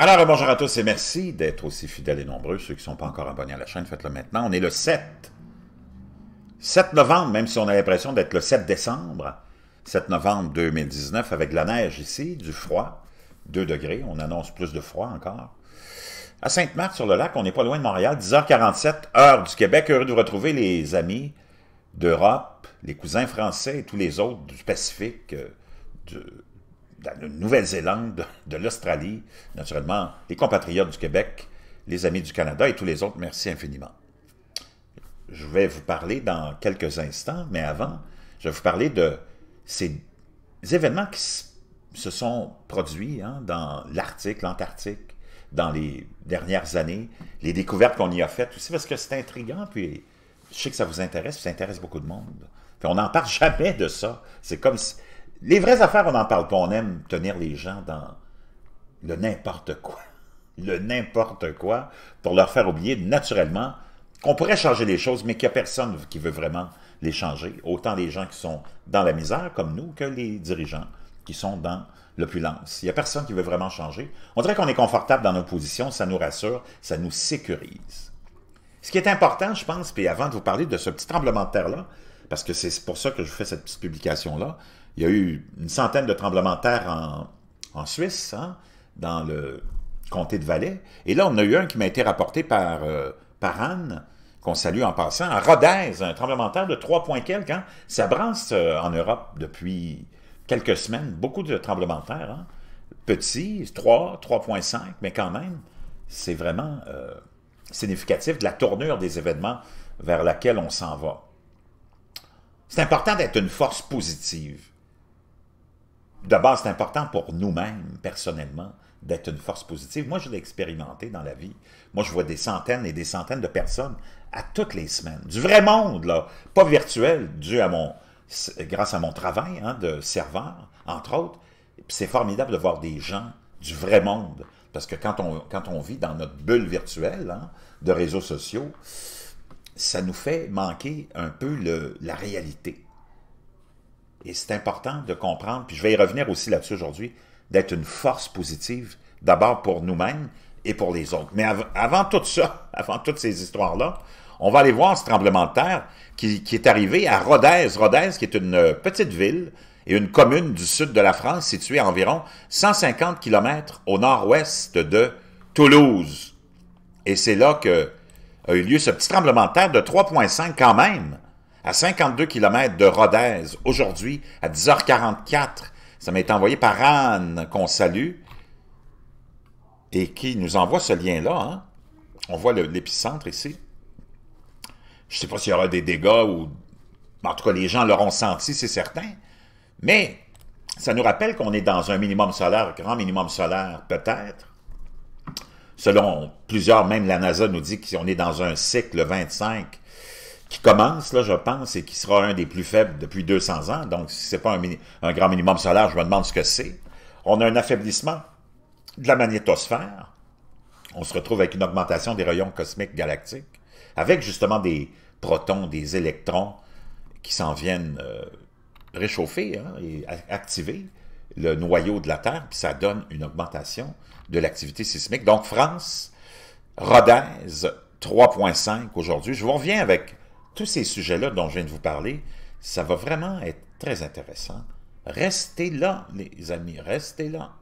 Alors, bonjour à tous et merci d'être aussi fidèles et nombreux. Ceux qui ne sont pas encore abonnés à la chaîne, faites-le maintenant. On est le 7. 7 novembre, même si on a l'impression d'être le 7 décembre. 7 novembre 2019, avec de la neige ici, du froid, 2 degrés. On annonce plus de froid encore. À Sainte-Marthe-sur-le-Lac, on n'est pas loin de Montréal, 10h47, heure du Québec. Heureux de retrouver, les amis d'Europe, les cousins français et tous les autres du Pacifique, euh, de la Nouvelle-Zélande, de l'Australie, naturellement, les compatriotes du Québec, les amis du Canada et tous les autres, merci infiniment. Je vais vous parler dans quelques instants, mais avant, je vais vous parler de ces événements qui se sont produits hein, dans l'Arctique, l'Antarctique, dans les dernières années, les découvertes qu'on y a faites aussi, parce que c'est intriguant, puis je sais que ça vous intéresse, puis ça intéresse beaucoup de monde. Puis on n'en parle jamais de ça. C'est comme si, les vraies affaires, on n'en parle pas. On aime tenir les gens dans le n'importe quoi. Le n'importe quoi pour leur faire oublier naturellement qu'on pourrait changer les choses, mais qu'il n'y a personne qui veut vraiment les changer. Autant les gens qui sont dans la misère, comme nous, que les dirigeants qui sont dans l'opulence. Il n'y a personne qui veut vraiment changer. On dirait qu'on est confortable dans nos positions, ça nous rassure, ça nous sécurise. Ce qui est important, je pense, puis avant de vous parler de ce petit tremblement de terre-là, parce que c'est pour ça que je fais cette petite publication-là. Il y a eu une centaine de tremblements de terre en, Suisse, hein, dans le comté de Valais. Et là, on a eu un qui m'a été rapporté par, euh, Anne, qu'on salue en passant, à Rodez, un tremblement de terre de 3 points quelques. Hein. Ça brasse euh, en Europe depuis quelques semaines, beaucoup de tremblements de terre. Hein. Petits, 3, 3.5, mais quand même, c'est vraiment euh, significatif de la tournure des événements vers laquelle on s'en va. C'est important d'être une force positive. De base, c'est important pour nous-mêmes, personnellement, d'être une force positive. Moi, je l'ai expérimenté dans la vie. Moi, je vois des centaines et des centaines de personnes à toutes les semaines. Du vrai monde, là. Pas virtuel, dû à mon, grâce à mon travail hein, de serveur, entre autres. C'est formidable de voir des gens du vrai monde. Parce que quand on, quand on vit dans notre bulle virtuelle hein, de réseaux sociaux, ça nous fait manquer un peu le, la réalité. Et c'est important de comprendre, puis je vais y revenir aussi là-dessus aujourd'hui, d'être une force positive, d'abord pour nous-mêmes et pour les autres. Mais avant tout ça, avant toutes ces histoires-là, on va aller voir ce tremblement de terre qui, qui, est arrivé à Rodez. Rodez, qui est une euh, petite ville et une commune du sud de la France située à environ 150 km au nord-ouest de Toulouse. Et c'est là que a eu lieu ce petit tremblement de terre de 3,5 quand même, à 52 km de Rodez, aujourd'hui, à 10h44. Ça m'a été envoyé par Anne, qu'on salue, et qui nous envoie ce lien-là. Hein. On voit l'épicentre ici. Je ne sais pas s'il y aura des dégâts ou... En tout cas, les gens l'auront senti, c'est certain. Mais ça nous rappelle qu'on est dans un minimum solaire, grand minimum solaire peut-être selon plusieurs, même la NASA nous dit qu'on est dans un cycle 25 qui commence, là, je pense, et qui sera un des plus faibles depuis 200 ans. Donc, si ce n'est pas un, grand minimum solaire, je me demande ce que c'est. On a un affaiblissement de la magnétosphère. On se retrouve avec une augmentation des rayons cosmiques galactiques, avec justement des protons, des électrons qui s'en viennent euh, réchauffer hein, et activer le noyau de la Terre, puis ça donne une augmentation de l'activité sismique. Donc, France, Rodez, 3.5 aujourd'hui. Je vous reviens avec tous ces sujets-là dont je viens de vous parler. Ça va vraiment être très intéressant. Restez là, les amis, restez là.